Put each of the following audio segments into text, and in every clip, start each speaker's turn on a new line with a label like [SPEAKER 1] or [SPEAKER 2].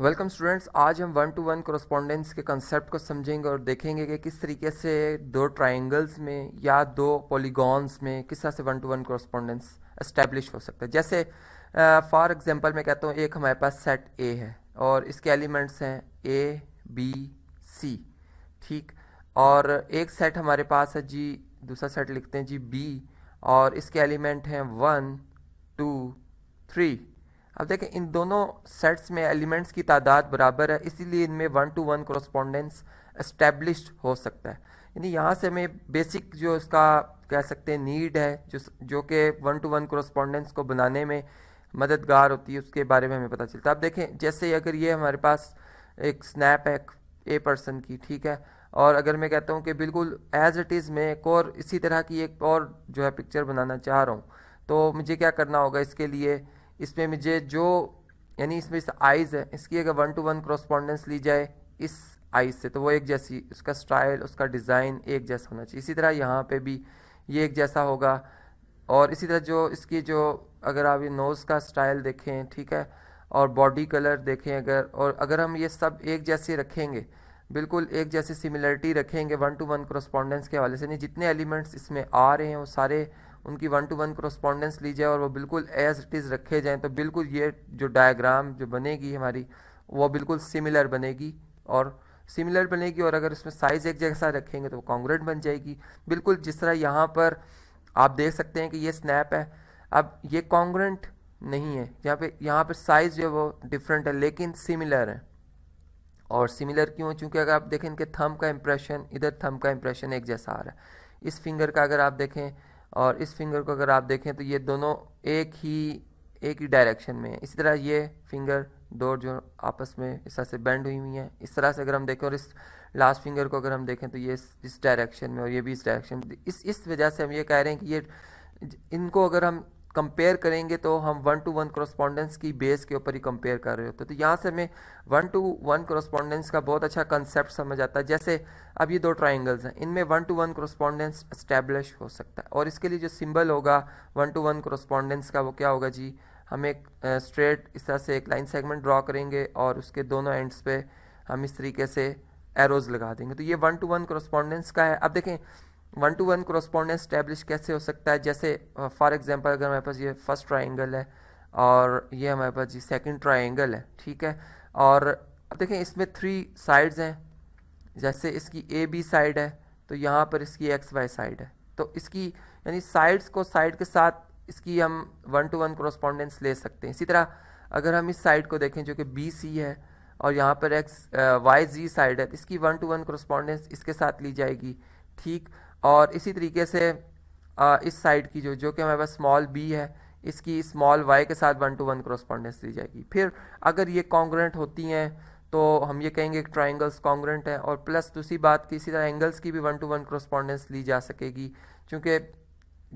[SPEAKER 1] welcome students आज हम one to one correspondence के कंसेप्ट को समझेंगे और देखेंगे कि किस तरीके से दो ट्राइंगल्स में या दो पॉलीगॉन्स में किस तरह से one to one correspondence establish हो सकता है जैसे फॉर uh, एग्जांपल मैं कहता हूँ एक हमारे पास सेट ए है और इसके एलिमेंट्स हैं ए बी सी ठीक और एक सेट हमारे पास है जी दूसरा सेट लिखते हैं जी बी और इसके एलिमेंट हैं वन टू थ्री अब देखें इन दोनों सेट्स में एलिमेंट्स की तादाद बराबर है इसीलिए इनमें one to one correspondence establish हो सकता है यानी यहाँ से हमें बेसिक जो इसका कह सकते हैं नीड है जो जो कि वन टू वन क्रोस्पॉन्डेंस को बनाने में मददगार होती है उसके बारे में हमें पता चलता है अब देखें जैसे अगर ये हमारे पास एक स्नैप है ए पर्सन की ठीक है और अगर मैं कहता हूँ कि बिल्कुल एज़ इट इज़ मैं एक और इसी तरह की एक और जो है पिक्चर बनाना चाह रहा हूँ तो मुझे क्या करना होगा इसके लिए इसमें मुझे जो यानी इसमें इस आइज़ है इसकी अगर वन टू वन क्रॉस्पॉन्डेंस ली जाए इस आइज़ से तो वो एक जैसी उसका स्टाइल उसका डिज़ाइन एक जैसा होना चाहिए इसी तरह यहाँ पे भी ये एक जैसा होगा और इसी तरह जो इसकी जो अगर आप ये नोज़ का स्टाइल देखें ठीक है और बॉडी कलर देखें अगर और अगर हम ये सब एक जैसे रखेंगे बिल्कुल एक जैसे सिमिलरिटी रखेंगे वन टू वन क्रॉस्पॉन्डेंस के हवाले से नहीं जितने एलिमेंट्स इसमें आ रहे हैं वो सारे उनकी वन टू वन क्रोस्पॉन्डेंस ली जाए और वो बिल्कुल एज इट इज़ रखे जाएँ तो बिल्कुल ये जो डायग्राम जो बनेगी हमारी वो बिल्कुल सिमिलर बनेगी और सिमिलर बनेगी और अगर उसमें साइज़ एक जैसा रखेंगे तो वो कॉन्ग्रेट बन जाएगी बिल्कुल जिस तरह यहाँ पर आप देख सकते हैं कि ये स्नैप है अब ये कॉन्ग्रेंट नहीं है यहाँ पे यहाँ पर साइज़ जो है वो डिफरेंट है लेकिन सिमिलर है और सिमिलर क्यों चूँकि अगर आप देखें इनके थम का इम्प्रेशन इधर थम का इम्प्रेशन एक जैसा आ रहा है इस फिंगर का अगर आप देखें और इस फिंगर को अगर आप देखें तो ये दोनों एक ही एक ही डायरेक्शन में है इसी तरह ये फिंगर दो जो आपस में इस तरह से बैंड हुई हुई हैं इस तरह से अगर हम देखें और इस लास्ट फिंगर को अगर हम देखें तो ये इस डायरेक्शन में और ये भी इस डायरेक्शन में इस इस वजह से हम ये कह रहे हैं कि ये इनको अगर हम कंपेयर करेंगे तो हम वन टू वन कॉरस्पॉन्डेंस की बेस के ऊपर ही कंपेयर कर रहे होते तो यहाँ से हमें वन टू वन कॉरस्पॉन्डेंस का बहुत अच्छा कंसेप्ट समझ आता है जैसे अब ये दो ट्राइंगल्स हैं इनमें one to one correspondence establish हो सकता है और इसके लिए जो सिंबल होगा वन टू वन कॉरस्पॉन्डेंस का वो क्या होगा जी हम एक स्ट्रेट इस तरह से एक लाइन सेगमेंट ड्रॉ करेंगे और उसके दोनों एंड्स पे हम इस तरीके से एरोज़ लगा देंगे तो ये वन टू वन कॉरस्पॉन्डेंस का है अब देखें one to one correspondence establish कैसे हो सकता है जैसे फॉर uh, एग्जांपल अगर हमारे पास ये फर्स्ट ट्राइंगल है और ये हमारे पास जी सेकंड ट्राइंगल है ठीक है और अब देखें इसमें थ्री साइड्स हैं जैसे इसकी ए बी साइड है तो यहाँ पर इसकी एक्स वाई साइड है तो इसकी यानी साइड्स को साइड के साथ इसकी हम वन टू वन क्रोस्पॉन्डेंस ले सकते हैं इसी तरह अगर हम इस साइड को देखें जो कि बी सी है और यहाँ पर एक्स वाई जी साइड है तो इसकी वन टू वन क्रोस्पॉन्डेंस इसके साथ ली जाएगी ठीक और इसी तरीके से आ, इस साइड की जो जो कि हमारे पास स्मॉल बी है इसकी स्मॉल वाई के साथ वन टू वन क्रोस्पॉन्डेंस दी जाएगी फिर अगर ये कॉन्ग्रेंट होती हैं तो हम ये कहेंगे कि ट्राइंगल्स कॉन्ग्रेंट हैं और प्लस दूसरी बात कि इसी तरह एंगल्स की भी वन टू वन क्रोस्पॉन्डेंस ली जा सकेगी क्योंकि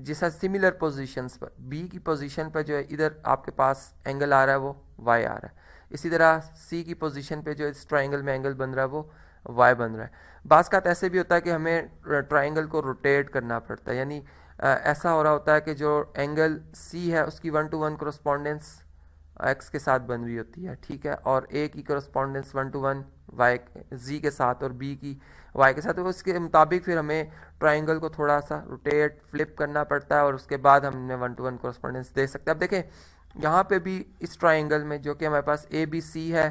[SPEAKER 1] जैसा सिमिलर पोजिशंस पर बी की पोजिशन पर जो है इधर आपके पास एंगल आ रहा है वो वाई आ रहा है इसी तरह सी की पोजिशन पर जो इस ट्राइंगल में एंगल बन रहा है वो वाई बन रहा है बास का ऐसे भी होता है कि हमें ट्राइंगल को रोटेट करना पड़ता है यानी ऐसा हो रहा होता है कि जो एंगल सी है उसकी one to one correspondence X के साथ बन रही होती है ठीक है और ए की correspondence one to one Y Z के साथ और बी की वाई के साथ तो उसके मुताबिक फिर हमें ट्राइंगल को थोड़ा सा रोटेट फ्लिप करना पड़ता है और उसके बाद हमने वन टू वन करस्पॉन्डेंस दे सकते हैं अब देखें यहाँ पे भी इस ट्राइंगल में जो कि हमारे पास ए बी सी है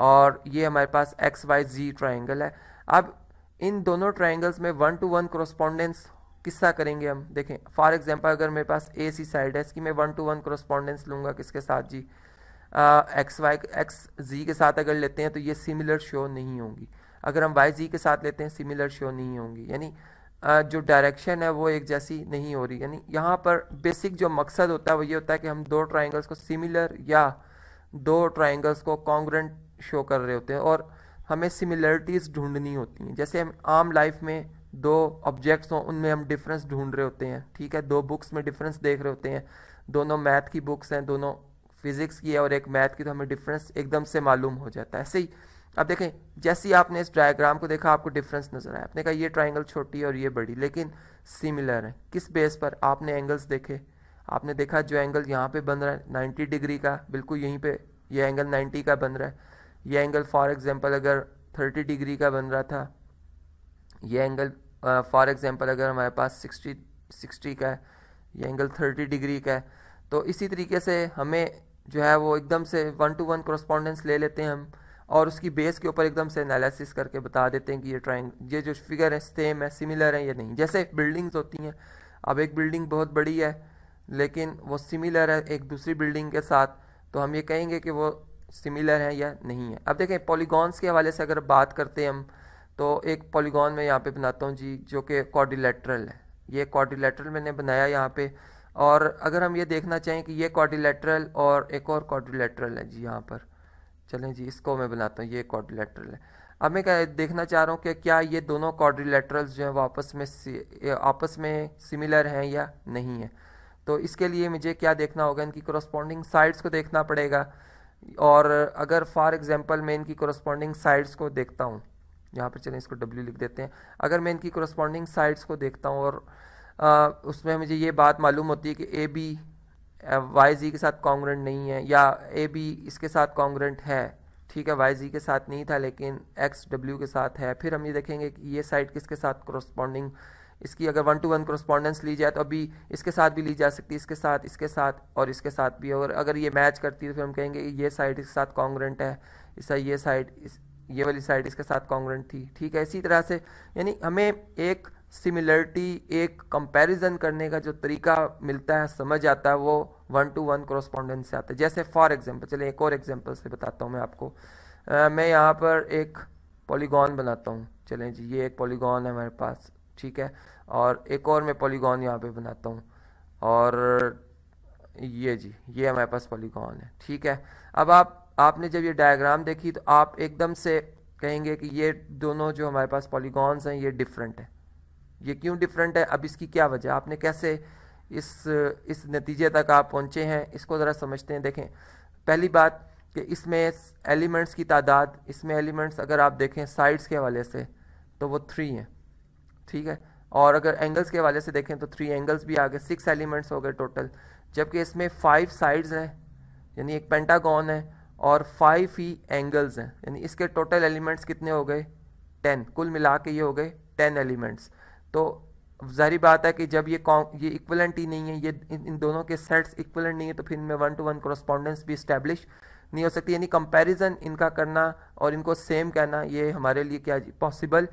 [SPEAKER 1] और ये हमारे पास एक्स वाई जी ट्राइंगल है अब इन दोनों ट्राइंगल्स में वन टू वन क्रोस्पॉन्डेंस किस्सा करेंगे हम देखें फॉर एग्जांपल अगर मेरे पास ए सी साइड है इसकी मैं वन टू वन क्रोस्पॉन्डेंस लूँगा किसके साथ Z X Y X Z के साथ अगर लेते हैं तो ये सिमिलर शो नहीं होंगी अगर हम वाई जी के साथ लेते हैं सिमिलर शो नहीं होंगी यानी जो डायरेक्शन है वो एक जैसी नहीं हो रही यानी यहाँ पर बेसिक जो मकसद होता है वो ये होता है कि हम दो ट्राइंगल्स को सिमिलर या दो ट्राइंगल्स को कॉन्ग्रेंट शो कर रहे होते हैं और हमें सिमिलरिटीज़ ढूंढनी होती हैं जैसे हम आम लाइफ में दो ऑब्जेक्ट्स हों उनमें हम डिफरेंस ढूंढ रहे होते हैं ठीक है दो बुक्स में डिफरेंस देख रहे होते हैं दोनों मैथ की बुक्स हैं दोनों फिज़िक्स की है और एक मैथ की तो हमें डिफरेंस एकदम से मालूम हो जाता है ऐसे ही अब देखें जैसे ही आपने इस डायग्राम को देखा आपको डिफरेंस नज़र आया आपने कहा ये ट्राइंगल छोटी है और ये बड़ी लेकिन सिमिलर है किस बेस पर आपने एंगल्स देखे आपने देखा जो एंगल यहाँ पे बन रहा है 90 डिग्री का बिल्कुल यहीं पे ये यह एंगल 90 का बन रहा है ये एंगल फॉर एग्ज़ाम्पल अगर 30 डिग्री का बन रहा था ये एंगल फॉर एग्ज़ाम्पल अगर हमारे पास 60 60 का है ये एंगल 30 डिग्री का है तो इसी तरीके से हमें जो है वो एकदम से वन टू वन करस्पॉन्डेंस ले लेते हैं हम और उसकी बेस के ऊपर एकदम से एनालिसिस करके बता देते हैं कि ये ट्राइंग ये जो फिगर है सेम है सिमिलर है या नहीं जैसे बिल्डिंग्स होती हैं अब एक बिल्डिंग बहुत बड़ी है लेकिन वो सिमिलर है एक दूसरी बिल्डिंग के साथ तो हम ये कहेंगे कि वो सिमिलर हैं या नहीं है अब देखें पॉलीगॉन्स के हवाले से अगर बात करते हैं हम तो एक पॉलीगॉन मैं यहाँ पे बनाता हूँ जी जो कि कॉर्डिलेटरल है ये कॉर्डिलेटरल मैंने बनाया यहाँ पे और अगर हम ये देखना चाहें कि ये कॉर्डिलेटरल और एक और कॉर्डिलेटरल है जी यहाँ पर चलें जी इसको मैं बनाता हूँ ये कॉर्डिलेटरल है अब मैं क्या देखना चाह रहा हूँ कि क्या ये दोनों कॉर्डिलेटरल जो हैं वापस में आपस में सिमिलर हैं या नहीं है तो इसके लिए मुझे क्या देखना होगा इनकी कॉरस्पॉन्डिंग साइड्स को देखना पड़ेगा और अगर फॉर एग्जांपल मैं इनकी कोरस्पॉन्डिंग साइड्स को देखता हूँ यहाँ पर चलें इसको डब्ल्यू लिख देते हैं अगर मैं इनकी कोरस्पॉन्डिंग साइड्स को देखता हूँ और आ, उसमें मुझे ये बात मालूम होती है कि ए बी वाई जी के साथ कॉन्ग्रेंट नहीं है या ए बी इसके साथ कॉन्ग्रेंट है ठीक है वाई जी के साथ नहीं था लेकिन एक्स डब्ल्यू के साथ है फिर हम ये देखेंगे कि ये साइड किसके साथ कोरस्पॉन्डिंग इसकी अगर वन टू वन कॉरस्पॉन्डेंस ली जाए तो अभी इसके साथ भी ली जा सकती है इसके साथ इसके साथ और इसके साथ भी और अगर ये मैच करती है तो फिर हम कहेंगे ये साइड इसके साथ कॉन्ग्रेंट है इसका ये साइड इस ये वाली साइड इसके साथ कॉन्ग्रेंट थी ठीक है इसी तरह से यानी हमें एक सिमिलरिटी एक कंपेरिज़न करने का जो तरीका मिलता है समझ आता है वो वन टू वन क्रोस्पॉन्डेंस से आता है जैसे फॉर एग्ज़ाम्पल चलिए एक और एग्जाम्पल से बताता हूँ मैं आपको आ, मैं यहाँ पर एक पॉलीगॉन बनाता हूँ चलें जी ये एक पॉलीगॉन है हमारे पास ठीक है और एक और मैं पॉलीगॉन यहाँ पे बनाता हूँ और ये जी ये हमारे पास पॉलीगॉन है ठीक है अब आप आपने जब ये डायग्राम देखी तो आप एकदम से कहेंगे कि ये दोनों जो हमारे पास पॉलीगॉन्स हैं ये डिफरेंट है ये क्यों डिफरेंट है अब इसकी क्या वजह आपने कैसे इस इस नतीजे तक आप पहुँचे हैं इसको ज़रा समझते हैं देखें पहली बात कि इसमें एलिमेंट्स की तादाद इसमें एलिमेंट्स अगर आप देखें साइड्स के हवाले से तो वो थ्री हैं ठीक है और अगर एंगल्स के हवाले से देखें तो थ्री एंगल्स भी आ गए सिक्स एलिमेंट्स हो गए टोटल जबकि इसमें फाइव साइड्स हैं यानी एक पेंटागॉन है और फाइव ही एंगल्स हैं यानी इसके टोटल एलिमेंट्स कितने हो गए टेन कुल मिला के ये हो गए टेन एलिमेंट्स तो जहरी बात है कि जब ये ये इक्वलेंट ही नहीं है ये इन दोनों के सेट्स इक्वलेंट नहीं है तो फिर इनमें वन टू वन कॉरस्पॉन्डेंस भी इस्टेब्लिश नहीं हो सकती यानी कंपेरिजन इनका करना और इनको सेम कहना ये हमारे लिए क्या पॉसिबल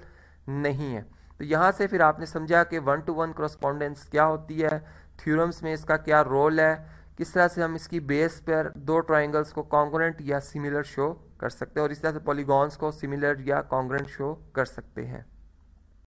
[SPEAKER 1] नहीं है तो यहाँ से फिर आपने समझा कि वन टू वन क्रॉस्पॉन्डेंस क्या होती है थ्योरम्स में इसका क्या रोल है किस तरह से हम इसकी बेस पर दो ट्राइंगल्स को कॉन्ग्रेंट या सिमिलर शो कर सकते हैं और इस तरह से पॉलीगॉन्स को सिमिलर या कॉन्ग्रेंट शो कर सकते हैं